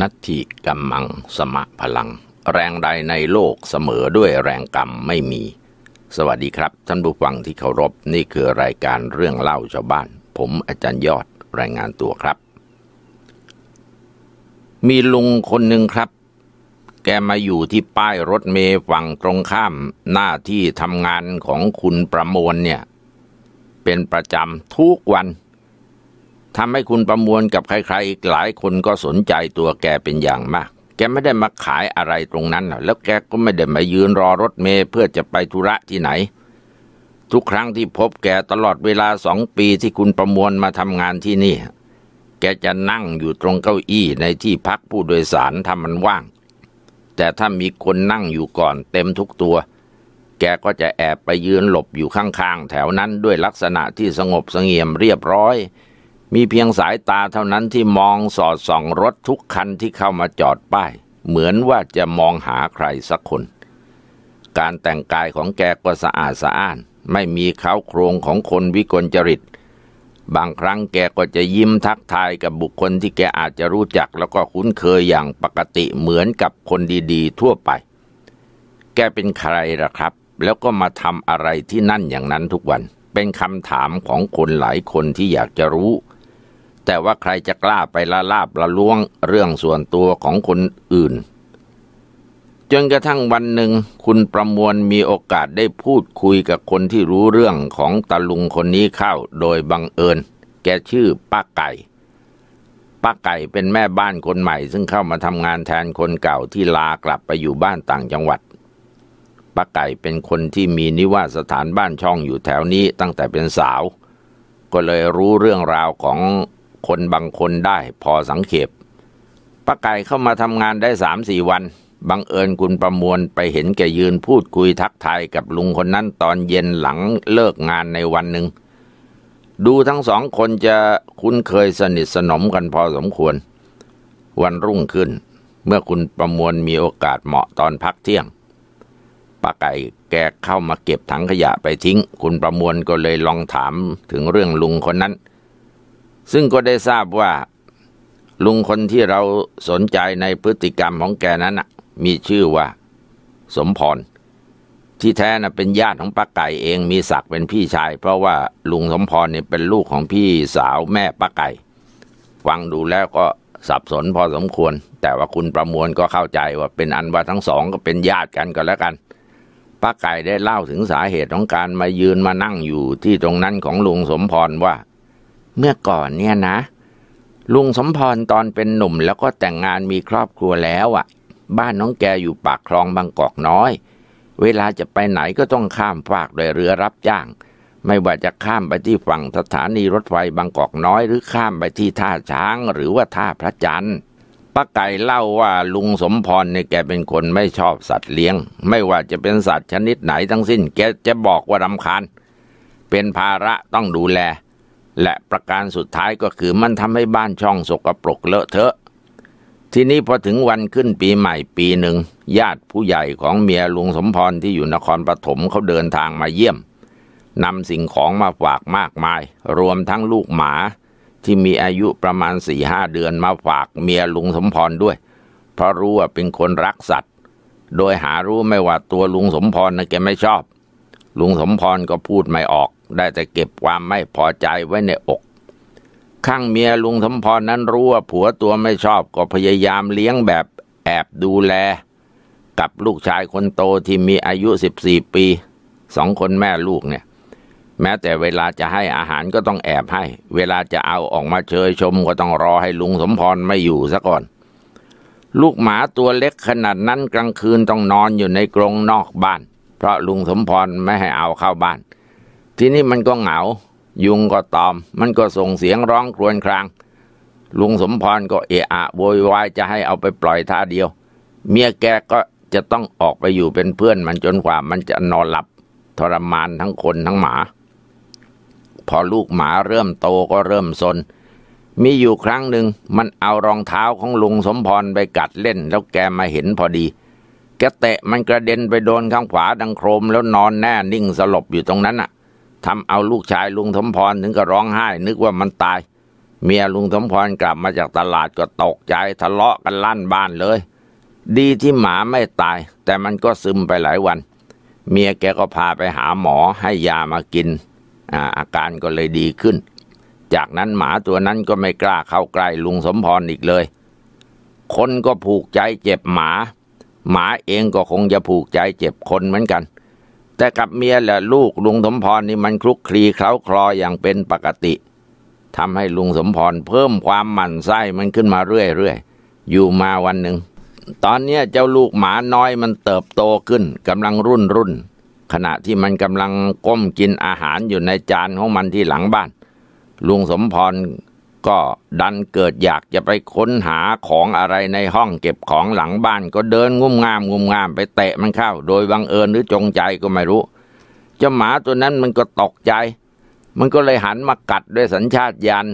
นัตถิกัมมังสมะพลัง แรงใดในโลกเสมอด้วยแรงกรรมไม่มี สวัสดีครับ ท่านผู้ฟังที่เคารพนี่คือรายการเรื่องเล่าชาวบ้าน ผมอาจารย์ยอด รายงานตัวครับ มีลุงคนหนึ่งครับ แกมาอยู่ที่ป้ายรถเมย์ฝั่งตรงข้าม หน้าที่ทำงานของคุณประมวลเนี่ย เป็นประจำทุกวันทำให้คุณประมวลกับใครๆ อีกหลายคนก็สนใจตัวแกเป็นอย่างมาก แกไม่ได้มาขายอะไรตรงนั้นแล้วแกก็ไม่ได้มายืนรอรถเมล์เพื่อจะไปธุระที่ไหน ทุกครั้งที่พบแกตลอดเวลาสองปีที่คุณประมวลมาทำงานที่นี่ แกจะนั่งอยู่ตรงเก้าอี้ในที่พักผู้โดยสารทำมันว่าง แต่ถ้ามีคนนั่งอยู่ก่อนเต็มทุกตัว แกก็จะแอบไปยืนหลบอยู่ข้างๆแถวนั้นด้วยลักษณะที่สงบสงเงียมเรียบร้อยมีเพียงสายตาเท่านั้นที่มองสอดส่องรถทุกคันที่เข้ามาจอดป้ายเหมือนว่าจะมองหาใครสักคน การแต่งกายของแกก็สะอาดสะอ้านไม่มีเขาโครงของคนวิกลจริต บางครั้งแกก็จะยิ้มทักทายกับบุคคลที่แกอาจจะรู้จักแล้วก็คุ้นเคยอย่างปกติเหมือนกับคนดีๆทั่วไป แกเป็นใครล่ะครับ แล้วก็มาทำอะไรที่นั่นอย่างนั้นทุกวัน เป็นคำถามของคนหลายคนที่อยากจะรู้แต่ว่าใครจะกล้าไปละลาบละล้วงเรื่องส่วนตัวของคนอื่นจนกระทั่งวันหนึ่ง คุณประมวลมีโอกาสได้พูดคุยกับคนที่รู้เรื่องของตาลุงคนนี้เข้าโดยบังเอิญ แกชื่อป้าไก่ ป้าไก่เป็นแม่บ้านคนใหม่ซึ่งเข้ามาทำงานแทนคนเก่าที่ลากลับไปอยู่บ้านต่างจังหวัด ป้าไก่เป็นคนที่มีนิวาสถานบ้านช่องอยู่แถวนี้ตั้งแต่เป็นสาว ก็เลยรู้เรื่องราวของคนบางคนได้พอสังเขปป้าไก่เข้ามาทำงานได้สามสี่วัน บังเอิญคุณประมวลไปเห็นแกยืนพูดคุยทักทายกับลุงคนนั้นตอนเย็นหลังเลิกงานในวันหนึ่ง ดูทั้งสองคนจะคุ้นเคยสนิทสนมกันพอสมควร วันรุ่งขึ้นเมื่อคุณประมวลมีโอกาสเหมาะตอนพักเที่ยงป้าไก่แกเข้ามาเก็บถังขยะไปทิ้ง คุณประมวลก็เลยลองถามถึงเรื่องลุงคนนั้นซึ่งก็ได้ทราบว่า ลุงคนที่เราสนใจในพฤติกรรมของแกนั้นมีชื่อว่าสมพรที่แท้นะ่ะเป็นญาติของป้าไก่เองมีศักดิ์เป็นพี่ชาย เพราะว่าลุงสมพรเนี่ยเป็นลูกของพี่สาวแม่ป้าไก่ฟังดูแล้วก็สับสนพอสมควร แต่ว่าคุณประมวลก็เข้าใจว่าเป็นอันว่าทั้งสองก็เป็นญาติกันก็แล้วกันป้าไก่ได้เล่าถึงสาเหตุของการมายืนมานั่งอยู่ที่ตรงนั้นของลุงสมพรว่าเมื่อก่อนเนี่ยนะ ลุงสมพรตอนเป็นหนุ่มแล้วก็แต่งงานมีครอบครัวแล้วอะ่ะ บ้านน้องแกอยู่ปากคลองบางกอกน้อย เวลาจะไปไหนก็ต้องข้ามฝากโดยเรือรับจ้าง ไม่ว่าจะข้ามไปที่ฝั่งสถานีรถไฟบางกอกน้อย หรือข้ามไปที่ท่าช้างหรือว่าท่าพระจันทร์ป้าไก่เล่าว่าลุงสมพรเนี่ยแกเป็นคนไม่ชอบสัตว์เลี้ยง ไม่ว่าจะเป็นสัตว์ชนิดไหนทั้งสิ้นแกจะบอกว่ารำคาญเป็นภาระต้องดูแลและประการสุดท้ายก็คือมันทำให้บ้านช่องสกปรกเลอะเทอะ ทีนี้พอถึงวันขึ้นปีใหม่ปีหนึ่ง ญาติผู้ใหญ่ของเมียลุงสมพรที่อยู่นครปฐมเขาเดินทางมาเยี่ยมนำสิ่งของมาฝากมากมาย รวมทั้งลูกหมาที่มีอายุประมาณสี่ห้าเดือนมาฝากเมียลุงสมพรด้วย เพราะรู้ว่าเป็นคนรักสัตว์ โดยหารู้ไม่ว่าตัวลุงสมพรนะแกไม่ชอบลุงสมพรก็พูดไม่ออกได้แต่เก็บความไม่พอใจไว้ในอก ข้างเมียลุงสมพรนั้นรู้ว่าผัวตัวไม่ชอบก็พยายามเลี้ยงแบบแอบดูแล กับลูกชายคนโตที่มีอายุสิบี่ปีสองคนแม่ลูกเนี่ยแม้แต่เวลาจะให้อาหารก็ต้องแอบให้ เวลาจะเอาออกมาเชยชมก็ต้องรอให้ลุงสมพรไม่อยู่ซะก่อน ลูกหมาตัวเล็กขนาดนั้นกลางคืนต้องนอนอยู่ในกรงนอกบ้านพราะลุงสมพรไม่ให้เอาเข้าบ้าน ทีนี้มันก็เหงา ยุงก็ตอม มันก็ส่งเสียงร้องครวญครางลุงสมพรก็เอะอะโวยวายจะให้เอาไปปล่อยท่าเดียว เมียแกก็จะต้องออกไปอยู่เป็นเพื่อนมันจนกว่ามันจะนอนหลับ ทรมานทั้งคนทั้งหมา พอลูกหมาเริ่มโตก็เริ่มซนมีอยู่ครั้งหนึ่งมันเอารองเท้าของลุงสมพรไปกัดเล่น แล้วแกมาเห็นพอดีแกเตะมันกระเด็นไปโดนข้างขวาดังโครมแล้วนอนแน่นิ่งสลบอยู่ตรงนั้นน่ะทำเอาลูกชายลุงสมพรถึงกับร้องไห้ นึกว่ามันตาย เมียลุงสมพรกลับมาจากตลาดก็ตกใจทะเลาะกันลั่นบ้านเลย ดีที่หมาไม่ตาย แต่มันก็ซึมไปหลายวัน เมียแกก็พาไปหาหมอ ให้ยามากินอาอาการก็เลยดีขึ้น จากนั้นหมาตัวนั้นก็ไม่กล้าเข้าใกล้ลุงสมพรอีกเลย คนก็ผูกใจเจ็บหมาหมาเองก็คงจะผูกใจเจ็บคนเหมือนกัน แต่กับเมียและลูกลุงสมพรนี่มันคลุกคลีเคล้าคลออย่างเป็นปกติทำให้ลุงสมพรเพิ่มความหมั่นไส้มันขึ้นมาเรื่อยๆอยู่มาวันหนึ่งตอนนี้เจ้าลูกหมาน้อยมันเติบโตขึ้นกำลังรุ่นรุ่น ขณะที่มันกำลังก้มกินอาหารอยู่ในจานของมันที่หลังบ้าน ลุงสมพรก็ดันเกิดอยากจะไปค้นหาของอะไรในห้องเก็บของหลังบ้านก็เดินงุ่มงามงุ่มงามไปเตะมันเข้าโดยบังเอิญหรือจงใจก็ไม่รู้ เจ้าหมาตัวนั้นมันก็ตกใจ มันก็เลยหันมากัดด้วยสัญชาตญาณ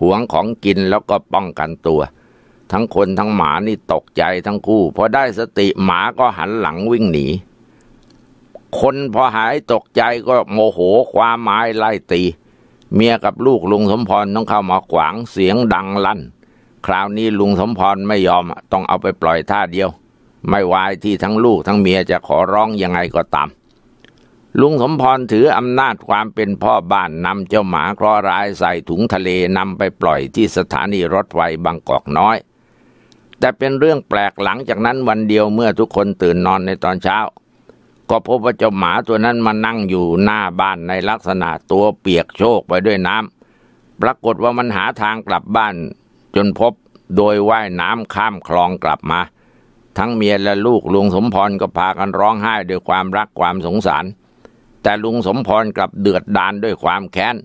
หวงของกินแล้วก็ป้องกันตัว ทั้งคนทั้งหมานี่ตกใจทั้งคู่พอได้สติหมาก็หันหลังวิ่งหนี คนพอหายตกใจก็โมโหความหมายไล่ตีเมียกับลูกลุงสมพรต้องเข้ามาขวางเสียงดังลั่น คราวนี้ลุงสมพรไม่ยอมต้องเอาไปปล่อยท่าเดียว ไม่วายที่ทั้งลูกทั้งเมียจะขอร้องยังไงก็ตาม ลุงสมพรถืออำนาจความเป็นพ่อบ้านนำเจ้าหมาครอะร้ายใส่ถุงทะเลนำไปปล่อยที่สถานีรถไฟบางกอกน้อย แต่เป็นเรื่องแปลกหลังจากนั้นวันเดียวเมื่อทุกคนตื่นนอนในตอนเช้าก็พบว่าเจ้าหมาตัวนั้นมานั่งอยู่หน้าบ้านในลักษณะตัวเปียกโชกไปด้วยน้ำ ปรากฏว่ามันหาทางกลับบ้านจนพบโดยว่ายน้ำข้ามคลองกลับมา ทั้งเมียและลูกลุงสมพรก็พากันร้องไห้ด้วยความรักความสงสาร แต่ลุงสมพรกลับเดือดดานด้วยความแค้น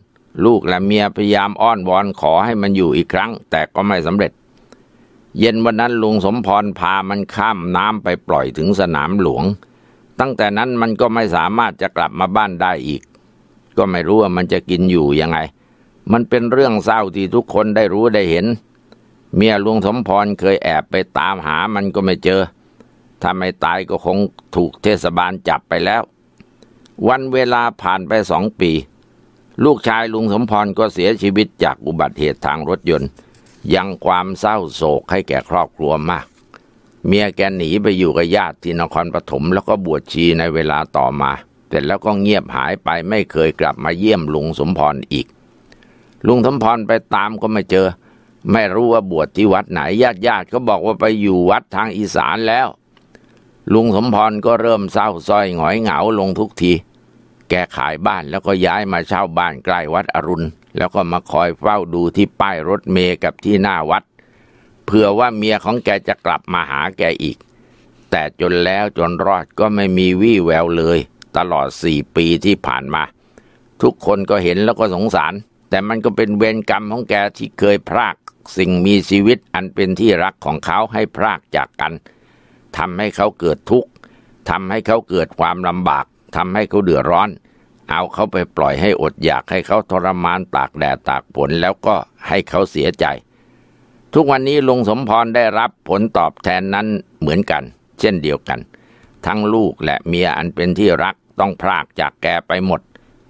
ลูกและเมียพยายามอ้อนวอนขอให้มันอยู่อีกครั้งแต่ก็ไม่สำเร็จ เย็นวันนั้นลุงสมพรพามันข้ามน้ำไปปล่อยถึงสนามหลวงตั้งแต่นั้นมันก็ไม่สามารถจะกลับมาบ้านได้อีก ก็ไม่รู้ว่ามันจะกินอยู่ยังไง มันเป็นเรื่องเศร้าที่ทุกคนได้รู้ได้เห็น เมียลุงสมพรเคยแอบไปตามหามันก็ไม่เจอ ถ้าไม่ตายก็คงถูกเทศบาลจับไปแล้ว วันเวลาผ่านไปสองปี ลูกชายลุงสมพรก็เสียชีวิตจากอุบัติเหตุทางรถยนต์ ยังความเศร้าโศกให้แก่ครอบครัวมากเมียแกหนีไปอยู่กับญาติที่นครปฐมแล้วก็บวชชีในเวลาต่อมาเสร็จแล้วก็เงียบหายไปไม่เคยกลับมาเยี่ยมลุงสมพรอีกลุงสมพรไปตามก็ไม่เจอไม่รู้ว่าบวชที่วัดไหนญาติญาติ ก็บอกว่าไปอยู่วัดทางอีสานแล้วลุงสมพรก็เริ่มเศร้าซ้อยหงอยเหงาลงทุกที แกขายบ้านแล้วก็ย้ายมาเช่าบ้านใกล้วัดอรุณแล้วก็มาคอยเฝ้าดูที่ป้ายรถเมย์กับที่หน้าวัดเผื่อว่าเมียของแกจะกลับมาหาแกอีก แต่จนแล้วจนรอดก็ไม่มีวี่แววเลยตลอดสี่ปีที่ผ่านมา ทุกคนก็เห็นแล้วก็สงสาร แต่มันก็เป็นเวรกรรมของแกที่เคยพราก สิ่งมีชีวิตอันเป็นที่รักของเขาให้พรากจากกันทำให้เขาเกิดทุกข์ทำให้เขาเกิดความลำบากทำให้เขาเดือดร้อน เอาเขาไปปล่อยให้อดอยากให้เขาทรมานตากแดดตากฝนแล้วก็ให้เขาเสียใจทุกวันนี้ลุงสมพรได้รับผลตอบแทนนั้นเหมือนกันเช่นเดียวกัน ทั้งลูกและเมียอันเป็นที่รักต้องพรากจากแกไปหมด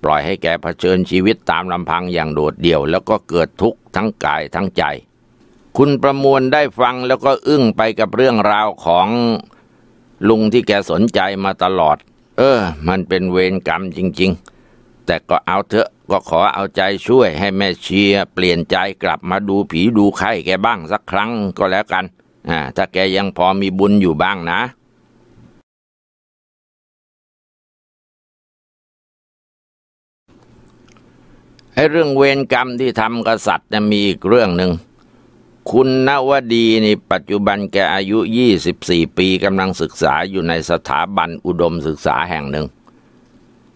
ปล่อยให้แกเผชิญชีวิตตามลำพังอย่างโดดเดี่ยวแล้วก็เกิดทุกข์ทั้งกายทั้งใจ คุณประมวลได้ฟังแล้วก็อึ้งไปกับเรื่องราวของลุงที่แกสนใจมาตลอด เออ มันเป็นเวรกรรมจริง ๆแต่ก็เอาเถอะก็ขอเอาใจช่วยให้แม่เชียเปลี่ยนใจกลับมาดูผีดูไข้แกบ้างสักครั้งก็แล้วกันอ่าถ้าแกยังพอมีบุญอยู่บ้างนะไอ้เรื่องเวรกรรมที่ทำกษัตริย์มีอีกเรื่องหนึ่ง คุณนวดีนี่ปัจจุบันแกอายุ 24 ปีกำลังศึกษาอยู่ในสถาบันอุดมศึกษาแห่งหนึ่ง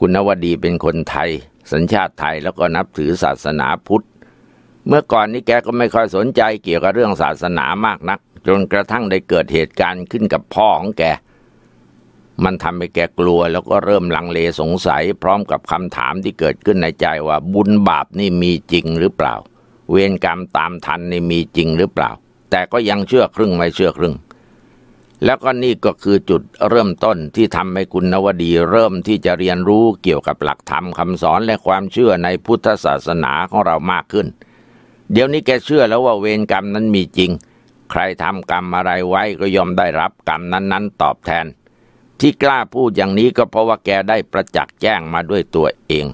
คุณนวดีเป็นคนไทย สัญชาติไทยแล้วก็นับถือศาสนาพุทธ เมื่อก่อนนี้แกก็ไม่ค่อยสนใจเกี่ยวกับเรื่องศาสนามากนัก จนกระทั่งได้เกิดเหตุการณ์ขึ้นกับพ่อของแก มันทำให้แกกลัวแล้วก็เริ่มลังเลสงสัย พร้อมกับคำถามที่เกิดขึ้นในใจว่าบุญบาปนี่มีจริงหรือเปล่า เวรกรรมตามทันนี่มีจริงหรือเปล่า แต่ก็ยังเชื่อครึ่งไม่เชื่อครึ่งแล้วก็นี่ก็คือจุดเริ่มต้นที่ทำให้คุณนวดีเริ่มที่จะเรียนรู้เกี่ยวกับหลักธรรมคำสอนและความเชื่อในพุทธศาสนาของเรามากขึ้น เดี๋ยวนี้แกเชื่อแล้วว่าเวรกรรมนั้นมีจริง ใครทำกรรมอะไรไว้ก็ยอมได้รับกรรมนั้นๆ ตอบแทน ที่กล้าพูดอย่างนี้ก็เพราะว่าแกได้ประจักษ์แจ้งมาด้วยตัวเอง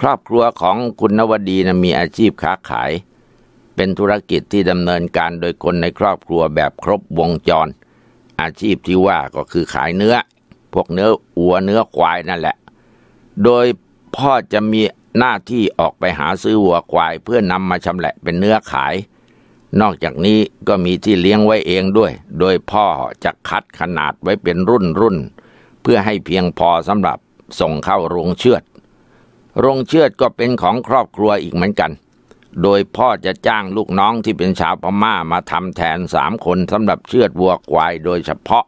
ครอบครัวของคุณนวดีนะมีอาชีพค้าขาย เป็นธุรกิจที่ดำเนินการโดยคนในครอบครัวแบบครบวงจรอาชีพที่ว่าก็คือขายเนื้อ พวกเนื้อ อัวเนื้อควายนั่นแหละ โดยพ่อจะมีหน้าที่ออกไปหาซื้อวัวควายเพื่อนำมาชำแหละ เป็นเนื้อขาย นอกจากนี้ก็มีที่เลี้ยงไว้เองด้วย โดยพ่อจะคัดขนาดไว้เป็นรุ่นรุ่น เพื่อให้เพียงพอสำหรับส่งเข้าโรงเชือด โรงเชือดก็เป็นของครอบครัวอีกเหมือนกันโดยพ่อจะจ้างลูกน้องที่เป็นชาวพม่ามาทำแทนสามคนสำหรับเชือดวัวควายโดยเฉพาะ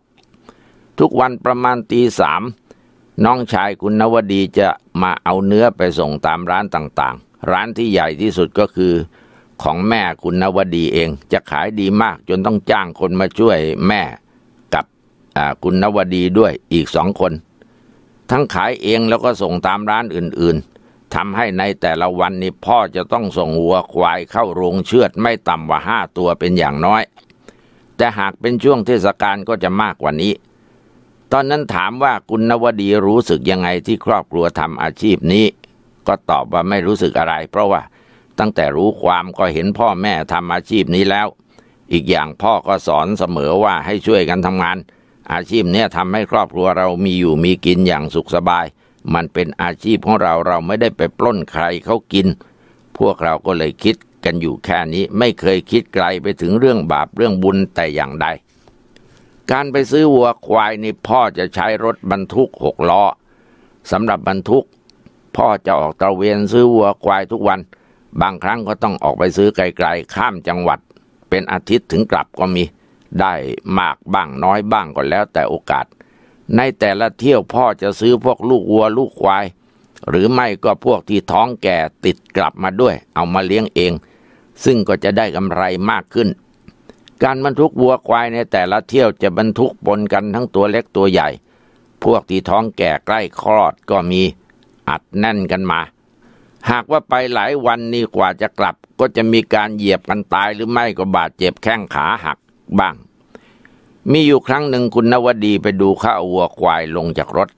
ทุกวันประมาณตีสามน้องชายคุณนวดีจะมาเอาเนื้อไปส่งตามร้านต่างๆ ร้านที่ใหญ่ที่สุดก็คือของแม่คุณนวดีเองจะขายดีมากจนต้องจ้างคนมาช่วยแม่กับคุณนวดีด้วยอีกสองคน ทั้งขายเองแล้วก็ส่งตามร้านอื่น ๆทำให้ในแต่ละวันนี้พ่อจะต้องส่งวัวควายเข้าโรงเชือด ไม่ต่ำกว่าห้าตัวเป็นอย่างน้อย แต่หากเป็นช่วงเทศกาลก็จะมากกว่านี้ ตอนนั้นถามว่าคุณนวดีรู้สึกยังไงที่ครอบครัวทำอาชีพนี้ ก็ตอบว่าไม่รู้สึกอะไรเพราะว่าตั้งแต่รู้ความก็เห็นพ่อแม่ทำอาชีพนี้แล้ว อีกอย่างพ่อก็สอนเสมอว่าให้ช่วยกันทำงาน อาชีพนี้ทำให้ครอบครัวเรามีอยู่มีกินอย่างสุขสบายมันเป็นอาชีพของเราเราไม่ได้ไปปล้นใครเขากิน พวกเราก็เลยคิดกันอยู่แค่นี้ไม่เคยคิดไกลไปถึงเรื่องบาปเรื่องบุญแต่อย่างใด การไปซื้อวัวควายนี่พ่อจะใช้รถบรรทุกหกล้อสำหรับบรรทุก พ่อจะออกตะเวนซื้อวัวควายทุกวัน บางครั้งก็ต้องออกไปซื้อไกล ๆ ข้ามจังหวัด เป็นอาทิตย์ถึงกลับก็มี ได้มากบ้างน้อยบ้างก็แล้วแต่โอกาสในแต่ละเที่ยวพ่อจะซื้อพวกลูกวัวลูกควายหรือไม่ก็พวกที่ท้องแก่ติดกลับมาด้วย เอามาเลี้ยงเองซึ่งก็จะได้กำไรมากขึ้น การบรรทุกวัวควายในแต่ละเที่ยวจะบรรทุกปนกันทั้งตัวเล็กตัวใหญ่ พวกที่ท้องแก่ใกล้คลอดก็มีอัดแน่นกันมา หากว่าไปหลายวันนี่กว่าจะกลับก็จะมีการเหยียบกันตายหรือไม่ก็บาดเจ็บแข้งขาหักบ้างมีอยู่ครั้งหนึ่งคุณนวดีไปดูข้าวัวควายลงจากรถ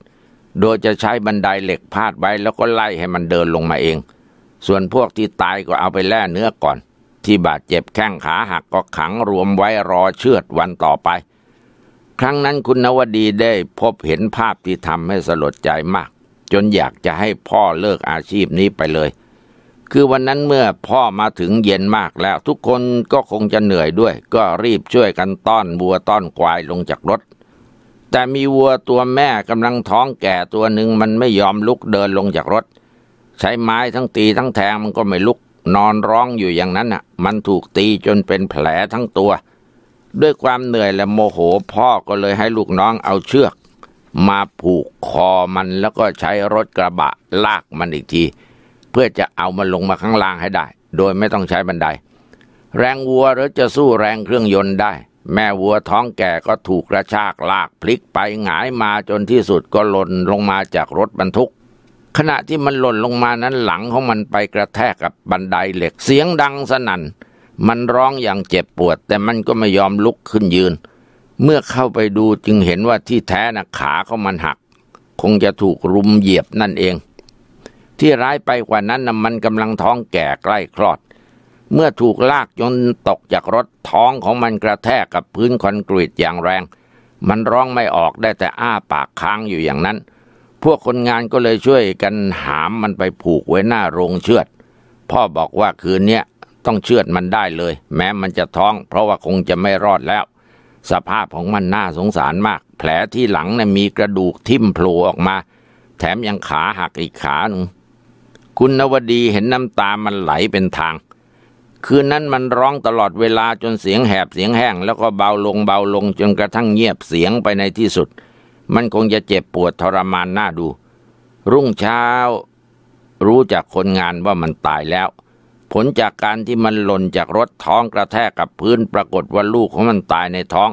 โดยจะใช้บันไดเหล็กพาดไว้แล้วก็ไล่ให้มันเดินลงมาเอง ส่วนพวกที่ตายก็เอาไปแล่เนื้อก่อน ที่บาดเจ็บแข้งขาหักก็ขังรวมไว้รอเชือดวันต่อไป ครั้งนั้นคุณนวดีได้พบเห็นภาพที่ทำให้สลดใจมาก จนอยากจะให้พ่อเลิกอาชีพนี้ไปเลยคือวันนั้นเมื่อพ่อมาถึงเย็นมากแล้วทุกคนก็คงจะเหนื่อยด้วย ก็รีบช่วยกันต้อนวัวต้อนควายลงจากรถ แต่มีวัวตัวแม่กำลังท้องแก่ตัวหนึ่งมันไม่ยอมลุกเดินลงจากรถ ใช้ไม้ทั้งตีทั้งแทงมันก็ไม่ลุกนอนร้องอยู่อย่างนั้นน่ะมันถูกตีจนเป็นแผลทั้งตัว ด้วยความเหนื่อยและโมโหพ่อก็เลยให้ลูกน้องเอาเชือก มาผูกคอมันแล้วก็ใช้รถกระบะลากมันอีกทีเพื่อจะเอามันลงมาข้างล่างให้ได้ โดยไม่ต้องใช้บันได แรงวัวหรือจะสู้แรงเครื่องยนต์ได้ แม่วัวท้องแก่ก็ถูกกระชากลากพลิกไปหงายมาจนที่สุดก็หล่นลงมาจากรถบรรทุก ขณะที่มันหล่นลงมานั้นหลังของมันไปกระแทกกับบันไดเหล็กเสียงดังสนั่น มันร้องอย่างเจ็บปวด แต่มันก็ไม่ยอมลุกขึ้นยืน เมื่อเข้าไปดูจึงเห็นว่าที่แท้นะขาของมันหัก คงจะถูกรุมเหยียบนั่นเองที่ร้ายไปกว่านั้นนะมันกำลังท้องแก่ใกล้คลอด เมื่อถูกลากจนตกจากรถท้องของมันกระแทกกับพื้นคอนกรีตอย่างแรง มันร้องไม่ออกได้แต่อ้าปากค้างอยู่อย่างนั้น พวกคนงานก็เลยช่วยกันหามมันไปผูกไว้หน้าโรงเชือด พ่อบอกว่าคืนนี้ต้องเชือดมันได้เลย แม้มันจะท้อง เพราะว่าคงจะไม่รอดแล้ว สภาพของมันน่าสงสารมาก แผลที่หลังน่ะมีกระดูกทิ่มโผล่ออกมา แถมยังขาหักอีกขาหนึ่งคุณนวดีเห็นน้ำตามันไหลเป็นทาง คืนนั้นมันร้องตลอดเวลาจนเสียงแหบเสียงแห้ง แล้วก็เบาลงเบาลงจนกระทั่งเงียบเสียงไปในที่สุด มันคงจะเจ็บปวดทรมานน่าดู รุ่งเช้ารู้จากคนงานว่ามันตายแล้ว ผลจากการที่มันหล่นจากรถท้องกระแทกกับพื้นปรากฏว่าลูกของมันตายในท้อง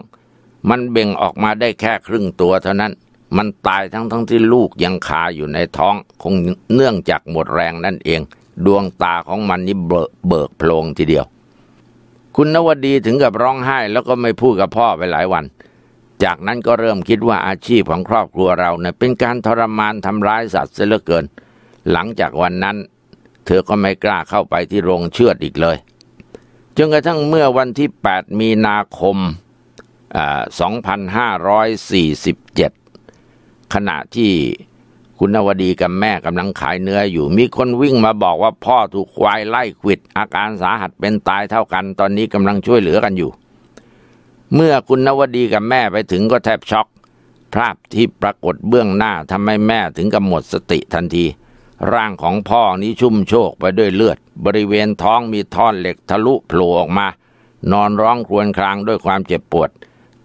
มันเบ่งออกมาได้แค่ครึ่งตัวเท่านั้นมันตายทั้งทั้งที่ลูกยังคาอยู่ในท้องคงเนื่องจากหมดแรงนั่นเอง ดวงตาของมันนี่เบิกโพลงทีเดียว คุณนวดีถึงกับร้องไห้แล้วก็ไม่พูดกับพ่อไปหลายวัน จากนั้นก็เริ่มคิดว่าอาชีพของครอบครัวเราเนี่ยเป็นการทรมานทำร้ายสัตว์เสียเหลือเกินหลังจากวันนั้นเธอก็ไม่กล้าเข้าไปที่โรงเชือดอีกเลยจนกระทั่งเมื่อวันที่ 8 มีนาคม2547ขณะที่คุณนวดีกับแม่กำลังขายเนื้ออยู่ มีคนวิ่งมาบอกว่าพ่อถูกควายไล่ขวิด อาการสาหัสเป็นตายเท่ากัน ตอนนี้กำลังช่วยเหลือกันอยู่ เมื่อคุณนวดีกับแม่ไปถึงก็แทบช็อกภาพที่ปรากฏเบื้องหน้าทำให้แม่ถึงกับหมดสติทันที ร่างของพ่อนี้ชุ่มโชกไปด้วยเลือด บริเวณท้องมีท่อนเหล็กทะลุโผล่ออกมา นอนร้องครวญครางด้วยความเจ็บปวด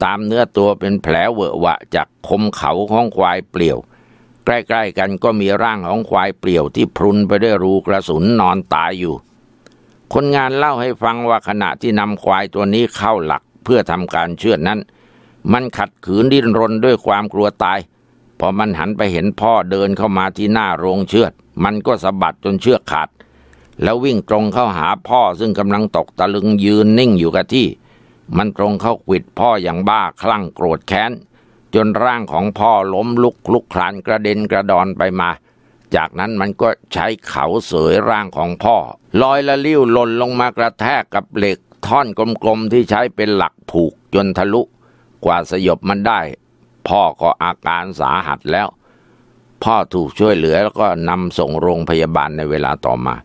ตามเนื้อตัวเป็นแผลเวอะวะ จากคมเขาของควายเปลี่ยว ใกล้ๆ กันก็มีร่างของควายเปลี่ยวที่พรุนไปด้วยรูกระสุนนอนตายอยู่ คนงานเล่าให้ฟังว่าขณะที่นำควายตัวนี้เข้าหลักเพื่อทำการเชือดนั้น มันขัดขืนดิ้นรนด้วยความกลัวตาย พอมันหันไปเห็นพ่อเดินเข้ามาที่หน้าโรงเชือดมันก็สะบัดจนเชือกขาด แล้ววิ่งตรงเข้าหาพ่อซึ่งกำลังตกตะลึงยืนนิ่งอยู่กับที่มันตรงเข้าขวิดพ่ออย่างบ้าคลั่งโกรธแค้นจนร่างของพ่อล้มลุกลุกคลานกระเด็นกระดอนไปมา จากนั้นมันก็ใช้เขาเสยร่างของพ่อลอยละลิ้วหล่นลงมากระแทกกับเหล็ก ท่อนกลมๆที่ใช้เป็นหลักผูกจนทะลุ กว่าสยบมันได้ พ่อก็อาการสาหัสแล้ว พ่อถูกช่วยเหลือแล้วก็นำส่งโรงพยาบาลในเวลาต่อมา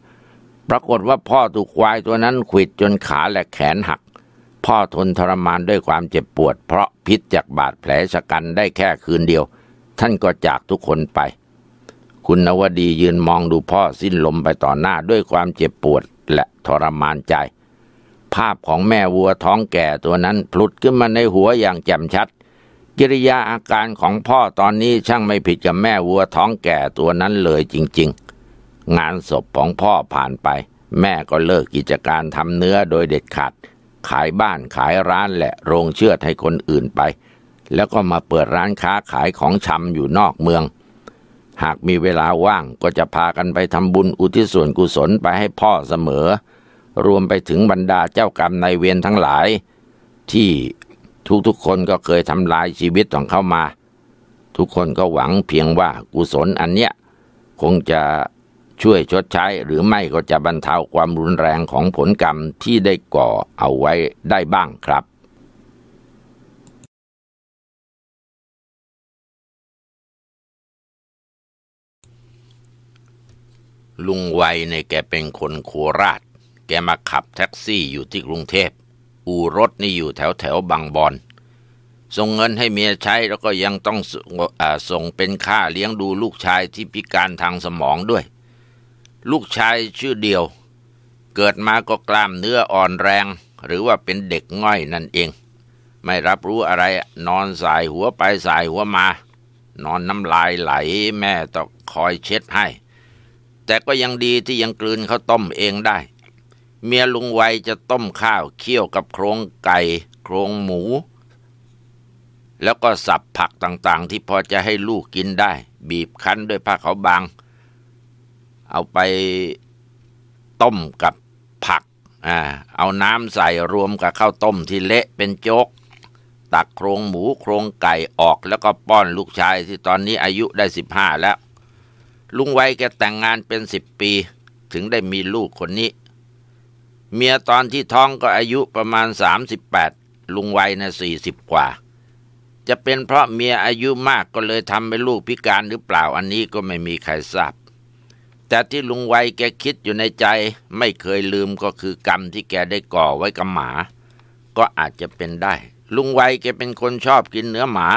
ปรากฏว่าพ่อถูกควายตัวนั้นขิดจนขาและแขนหักพ่อทนทรมานด้วยความเจ็บปวด เพราะพิษจากบาดแผลชะกันได้แค่คืนเดียว ท่านก็จากทุกคนไป คุณนวดียืนมองดูพ่อสิ้นลมไปต่อหน้าด้วยความเจ็บปวด และทรมานใจ ภาพของแม่วัวท้องแก่ตัวนั้นพลุดขึ้นมาในหัวอย่างแจ่มชัดกิริยาอาการของพ่อตอนนี้ช่างไม่ผิดกับแม่วัวท้องแก่ตัวนั้นเลยจริงๆ งานศพของพ่อผ่านไป แม่ก็เลิกกิจการทำเนื้อโดยเด็ดขาดขายบ้านขายร้านแหละโรงเชือให้คนอื่นไป แล้วก็มาเปิดร้านค้าขายของชำอยู่นอกเมือง หากมีเวลาว่างก็จะพากันไปทำบุญอุทิศส่วนกุศลไปให้พ่อเสมอ รวมไปถึงบรรดาเจ้ากรรมนายเวรทั้งหลายที่ทุกๆคนก็เคยทำลายชีวิตของเขามา ทุกคนก็หวังเพียงว่ากุศลอันเนี้ยคงจะช่วยชดใช้หรือไม่ก็จะบรรเทาความรุนแรงของผลกรรมที่ได้ก่อเอาไว้ได้บ้างครับ ลุงไวันในแกเป็นคนโคราชแกมาขับแท็กซี่อยู่ที่กรุงเทพ อู่รถนี่อยู่แถวแถวบางบอนส่งเงินให้เมียใช้แล้วก็ยังต้องส่งเป็นค่าเลี้ยงดูลูกชายที่พิการทางสมองด้วยลูกชายชื่อเดียว เกิดมาก็กล้ามเนื้ออ่อนแรง หรือว่าเป็นเด็กง่อยนั่นเอง ไม่รับรู้อะไร นอนสายหัวไปสายหัวมา นอนน้ำลายไหล แม่ต้องคอยเช็ดให้ แต่ก็ยังดีที่ยังกลืนเขาต้มเองได้ เมียลุงไวจะต้มข้าวเคี่ยวกับโครงไก่ โครงหมู แล้วก็สับผักต่าง ๆ ที่พอจะให้ลูกกินได้ บีบคั้นด้วยผ้าขาวบางเอาไปต้มกับผัก อ่า เอาน้ำใส่รวมกับข้าวต้มที่เละ เป็นโจ๊กตักโครงหมูโครงไก่ออกแล้วก็ป้อนลูกชายที่ตอนนี้อายุได้สิบห้าแล้ว ลุงไว้แกแต่งงานเป็นสิบปี ถึงได้มีลูกคนนี้ เมียตอนที่ท้องก็อายุประมาณสามสิบแปดลุงไว้นะสี่สิบกว่า จะเป็นเพราะเมียอายุมากก็เลยทำให้ลูกพิการหรือเปล่าอันนี้ก็ไม่มีใครทราบแต่ที่ลุงไวแกคิดอยู่ในใจไม่เคยลืมก็คือกรรมที่แกได้ก่อไว้กับหมา ก็อาจจะเป็นได้ ลุงไวแกเป็นคนชอบกินเนื้อหมา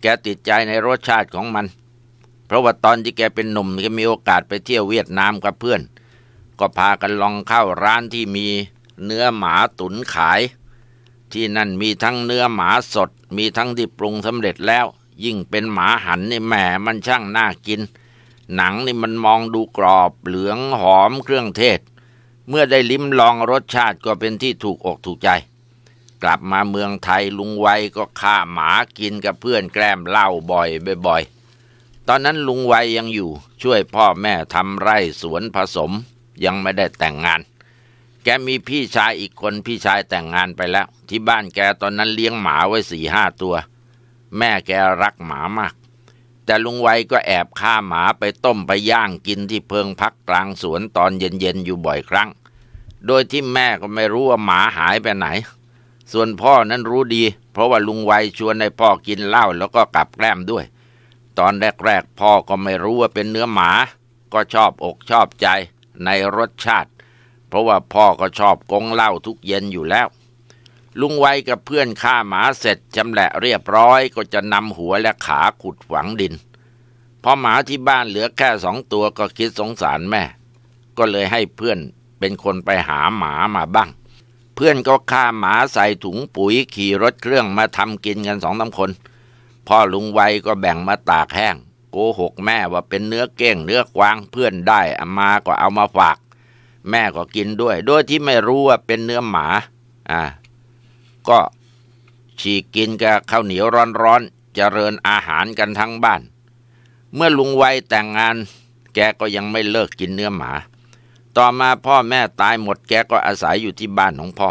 แกติดใจในรสชาติของมัน เพราะว่าตอนที่แกเป็นหนุ่มแกมีโอกาสไปเที่ยวเวียดนามกับเพื่อน ก็พากันลองเข้าร้านที่มีเนื้อหมาตุ๋นขาย ที่นั่นมีทั้งเนื้อหมาสดมีทั้งที่ปรุงสำเร็จแล้ว ยิ่งเป็นหมาหันนี่แหมมันช่างน่ากินหนังนี่มันมองดูกรอบเหลืองหอมเครื่องเทศ เมื่อได้ลิ้มลองรสชาติก็เป็นที่ถูกอกถูกใจ กลับมาเมืองไทยลุงไวก็ฆ่าหมากินกับเพื่อนแกล้มเหล้าบ่อยบ่อยตอนนั้นลุงไวยังอยู่ ช่วยพ่อแม่ทำไร่สวนผสม ยังไม่ได้แต่งงาน แกมีพี่ชายอีกคนพี่ชายแต่งงานไปแล้วที่บ้านแกตอนนั้นเลี้ยงหมาไว้สี่ห้าตัว แม่แกรักหมามากแต่ลุงไวก็แอบฆ่าหมาไปต้มไปย่างกินที่เพิงพักกลางสวนตอนเย็นๆอยู่บ่อยครั้ง โดยที่แม่ก็ไม่รู้ว่าหมาหายไปไหน ส่วนพ่อนั้นรู้ดี เพราะว่าลุงไวชวนให้พ่อกินเหล้าแล้วก็กับแกล้มด้วย ตอนแรกๆพ่อก็ไม่รู้ว่าเป็นเนื้อหมา ก็ชอบอกชอบใจในรสชาติ เพราะว่าพ่อก็ชอบกงเหล้าทุกเย็นอยู่แล้วลุงไวกับเพื่อนฆ่าหมาเสร็จชำแหละเรียบร้อยก็จะนำหัวและขาขุดฝังดิน พอหมาที่บ้านเหลือแค่สองตัวก็คิดสงสารแม่ ก็เลยให้เพื่อนเป็นคนไปหาหมามาบ้าง เพื่อนก็ฆ่าหมาใส่ถุงปุ๋ยขี่รถเครื่องมาทำกินกันสองสาคน พ่อลุงไวก็แบ่งมาตากแห้ง โกหกแม่ว่าเป็นเนื้อเก้งเนื้อกวางเพื่อนได้อามาก็เอามาฝาก แม่ก็กินด้วย โดยที่ไม่รู้ว่าเป็นเนื้อหมาอ่าก็ ฉีกกินกับข้าวเหนียวร้อนๆเจริญอาหารกันทั้งบ้าน เมื่อลุงไวแต่งงานแกก็ยังไม่เลิกกินเนื้อหมา ต่อมาพ่อแม่ตายหมดแกก็อาศัยอยู่ที่บ้านของพ่อ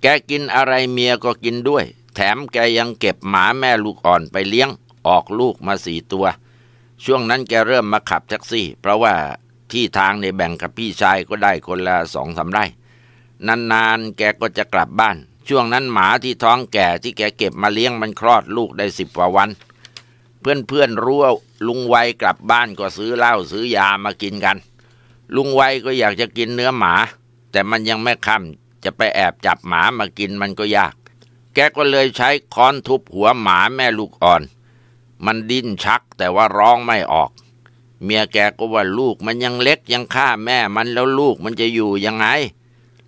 แกกินอะไรเมียก็กินด้วย แถมแกยังเก็บหมาแม่ลูกอ่อนไปเลี้ยงออกลูกมาสี่ตัว ช่วงนั้นแกเริ่มมาขับแท็กซี่ เพราะว่าที่ทางในแบ่งกับพี่ชายก็ได้คนละสองสาไร่นานๆแกก็จะกลับบ้านช่วงนั้นหมาที่ท้องแก่ที่แกเก็บมาเลี้ยงมันคลอดลูกได้สิบกว่าวัน เพื่อนเพื่อนรู้ว่าลุงไวกลับบ้านก็ซื้อเหล้าซื้อยามากินกัน ลุงไวก็อยากจะกินเนื้อหมา แต่มันยังไม่ค่ำจะไปแอบจับหมามากินมันก็ยาก แกก็เลยใช้ค้อนทุบหัวหมาแม่ลูกอ่อน มันดิ้นชักแต่ว่าร้องไม่ออก เมียแกก็ว่าลูกมันยังเล็กยังฆ่าแม่มันแล้วลูกมันจะอยู่ยังไง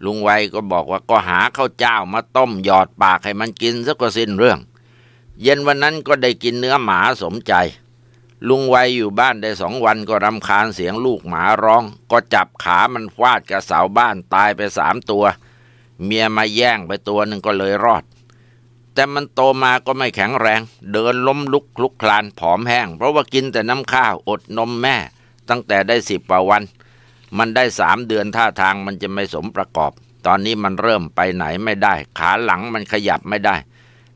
ลุงไวก็บอกว่าก็หาข้าวเจ้ามาต้มหยอดปากให้มันกินสักก็สิ้นเรื่อง เย็นวันนั้นก็ได้กินเนื้อหมาสมใจ ลุงไวอยู่บ้านได้สองวันก็รำคาญเสียงลูกหมาร้อง ก็จับขามันฟาดกระเสาบ้านตายไปสามตัวเมียมาแย่งไปตัวหนึ่งก็เลยรอด แต่มันโตมาก็ไม่แข็งแรง เดินล้มลุกคลุกคลานผอมแห้งเพราะว่ากินแต่น้ำข้าวอดนมแม่ ตั้งแต่ได้สิบกว่าวันมันได้สามเดือนท่าทางมันจะไม่สมประกอบ ตอนนี้มันเริ่มไปไหนไม่ได้ ขาหลังมันขยับไม่ได้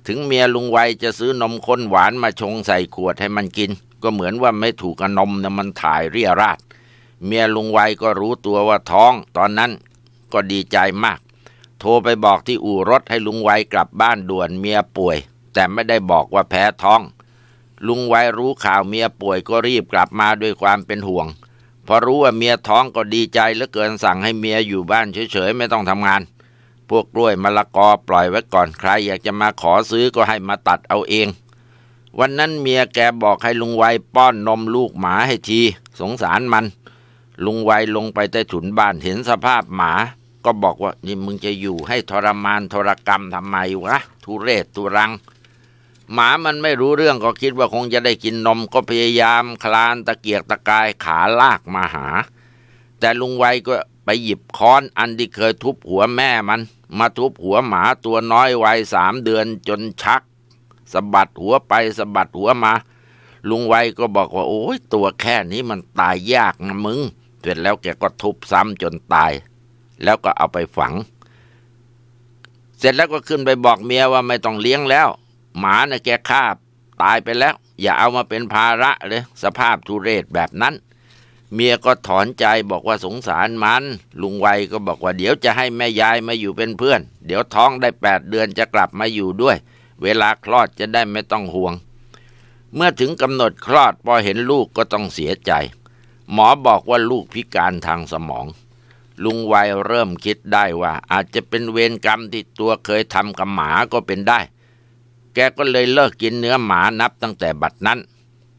ถึงเมียลุงไวจะซื้อนมข้นหวานมาชงใส่ขวดให้มันกิน ก็เหมือนว่าไม่ถูกนมนะมันถ่ายเรียราด เมียลุงไวก็รู้ตัวว่าท้อง ตอนนั้นก็ดีใจมาก โทรไปบอกที่อู่รถให้ลุงไวกลับบ้านด่วนเมียป่วย แต่ไม่ได้บอกว่าแพ้ท้อง ลุงไวรู้ข่าวเมียป่วยก็รีบกลับมาด้วยความเป็นห่วงพอรู้ว่าเมียท้องก็ดีใจเหลือเกินสั่งให้เมียอยู่บ้านเฉย ๆ ไม่ต้องทำงาน พวกกล้วยมะละกอปล่อยไว้ก่อนใครอยากจะมาขอซื้อก็ให้มาตัดเอาเอง วันนั้นเมียแกบอกให้ลุงไวป้อนนมลูกหมาให้ที สงสารมันลุงไวลงไปใต้ถุนบ้านเห็นสภาพหมา ก็บอกว่านี่มึงจะอยู่ให้ทรมานทรกรรมทำไมวะ ทุเรศทุรังหมามันไม่รู้เรื่องก็คิดว่าคงจะได้กินนมก็พยายามคลานตะเกียกตะกายขาลากมาหา แต่ลุงไวก็ไปหยิบค้อนอันที่เคยทุบหัวแม่มัน มาทุบหัวหมาตัวน้อยวัยสามเดือนจนชักสะบัดหัวไปสะบัดหัวมาลุงไวก็บอกว่าโอ้ยตัวแค่นี้มันตายยากนะมึงเสร็จแล้วแกก็ทุบซ้ำจนตาย แล้วก็เอาไปฝัง เสร็จแล้วก็ขึ้นไปบอกเมียว่าไม่ต้องเลี้ยงแล้วหมาเน่ยแกฆ่าตายไปแล้ว อย่าเอามาเป็นภาระเลยสภาพทุเรศแบบนั้น เมียก็ถอนใจบอกว่าสงสารมัน ลุงไวก็บอกว่าเดี๋ยวจะให้แม่ยายมาอยู่เป็นเพื่อน เดี๋ยวท้องได้แปดเดือนจะกลับมาอยู่ด้วยเวลาคลอดจะได้ไม่ต้องห่วง เมื่อถึงกำหนดคลอดพอเห็นลูกก็ต้องเสียใจ หมอบอกว่าลูกพิการทางสมอง ลุงไวเริ่มคิดได้ว่า อาจจะเป็นเวรกรรมที่ตัวเคยทำกับหมาก็เป็นได้แกก็เลยเลิกกินเนื้อหมานับตั้งแต่บัดนั้น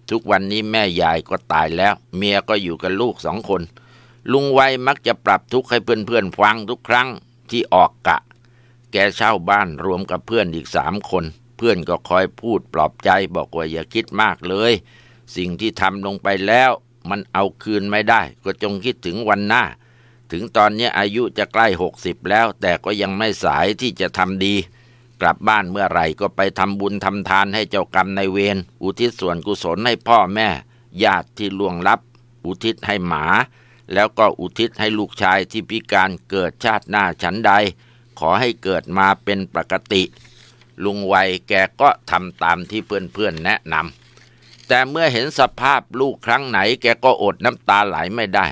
ทุกวันนี้แม่ยายก็ตายแล้ว เมียก็อยู่กับลูกสองคน ลุงไวมักจะปรับทุกข์ให้เพื่อนๆฟังทุกครั้งที่ออกกะ แกเช่าบ้านรวมกับเพื่อนอีกสามคน เพื่อนก็คอยพูดปลอบใจบอกว่าอย่าคิดมากเลย สิ่งที่ทำลงไปแล้วมันเอาคืนไม่ได้ ก็จงคิดถึงวันหน้า ถึงตอนนี้อายุจะใกล้หกสิบแล้ว แต่ก็ยังไม่สายที่จะทำดีกลับบ้านเมื่อไหร่ก็ไปทำบุญทำทานให้เจ้ากรรมในเวรอุทิศส่วนกุศลให้พ่อแม่ญาติที่ล่วงลับ อุทิศให้หมา แล้วก็อุทิศให้ลูกชายที่พิการเกิดชาติหน้าชั้นใด ขอให้เกิดมาเป็นปกติลุงไวแกก็ทำตามที่เพื่อนๆแนะนำแต่เมื่อเห็นสภาพลูกครั้งไหน แกก็อดน้ำตาไหลไม่ได้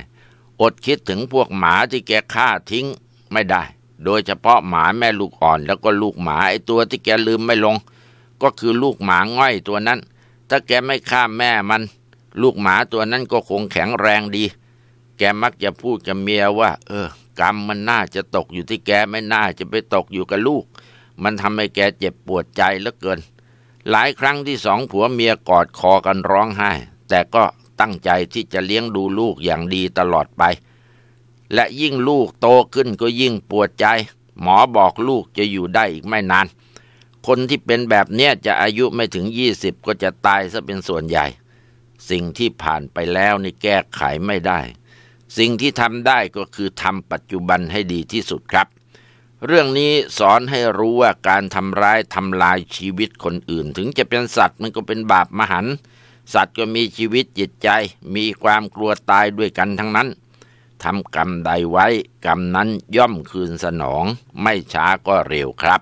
อดคิดถึงพวกหมาที่แกฆ่าทิ้งไม่ได้โดยเฉพาะหมาแม่ลูกอ่อน แล้วก็ลูกหมาไอตัวที่แกลืมไม่ลง ก็คือลูกหมาง่อยตัวนั้น ถ้าแกไม่ฆ่าแม่มัน ลูกหมาตัวนั้นก็คงแข็งแรงดี แกมักจะพูดกับเมียว่า เออกรรมมันน่าจะตกอยู่ที่แกไม่น่าจะไปตกอยู่กับลูก มันทำให้แกเจ็บปวดใจเหลือเกิน หลายครั้งที่สองผัวเมียกอดคอกันร้องไห้ แต่ก็ตั้งใจที่จะเลี้ยงดูลูกอย่างดีตลอดไปและยิ่งลูกโตขึ้นก็ยิ่งปวดใจ หมอบอกลูกจะอยู่ได้อีกไม่นาน คนที่เป็นแบบเนี้ยจะอายุไม่ถึงยี่สิบก็จะตายซะเป็นส่วนใหญ่ สิ่งที่ผ่านไปแล้วนี่แก้ไขไม่ได้ สิ่งที่ทำได้ก็คือทำปัจจุบันให้ดีที่สุดครับ เรื่องนี้สอนให้รู้ว่าการทำร้ายทำลายชีวิตคนอื่น ถึงจะเป็นสัตว์มันก็เป็นบาปมหัน สัตว์ก็มีชีวิตจิตใจ มีความกลัวตายด้วยกันทั้งนั้นทำกรรมใดไว้ กรรมนั้นย่อมคืนสนอง ไม่ช้าก็เร็วครับ